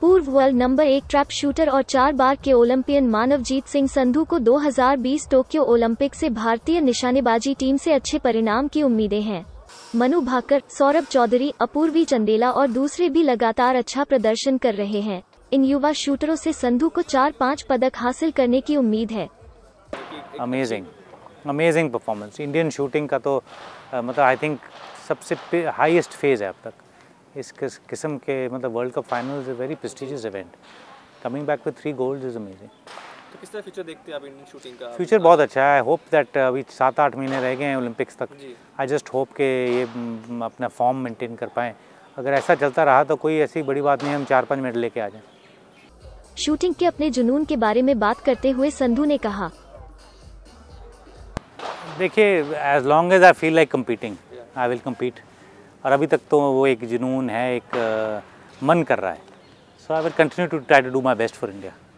पूर्व world number एक trap shooter और चार बार के ओलंपियन मानवजीत सिंह संधू को 2020 टोक्यो ओलंपिक से भारतीय निशानेबाजी टीम से अच्छे परिणाम की उम्मीदें हैं मनु भाकर सौरभ चौधरी अपूर्वी चंदेला और दूसरे भी लगातार अच्छा प्रदर्शन कर रहे हैं इन युवा शूटरों से संधू को चार पाँच पदक हासिल करने की उम्मीद है amazing amazing performance Indian shooting का तो मतलब आई थिंक सबसे हाईएस्ट फेज है अब तक इस किस्म के मतलब world cup final is a very prestigious event coming back with three gold is amazing तो किस तरह फ्यूचर देखते हैं आप इंडियन शूटिंग का फ्यूचर बहुत अच्छा है आई होप दैट अभी सात आठ महीने रह गए हैं ओलंपिक्स तक आई जस्ट होप के ये mm, अपना फॉर्म मेंटेन कर पाएँ अगर ऐसा चलता रहा तो कोई ऐसी बड़ी बात नहीं हम चार पाँच मिनट लेके आ जाए शूटिंग के अपने जुनून के बारे में बात करते हुए संधू ने कहा देखिए as long as I feel like competing I will compete और अभी तक तो वो एक जुनून है एक मन कर रहा है so I will continue to try to do my best for India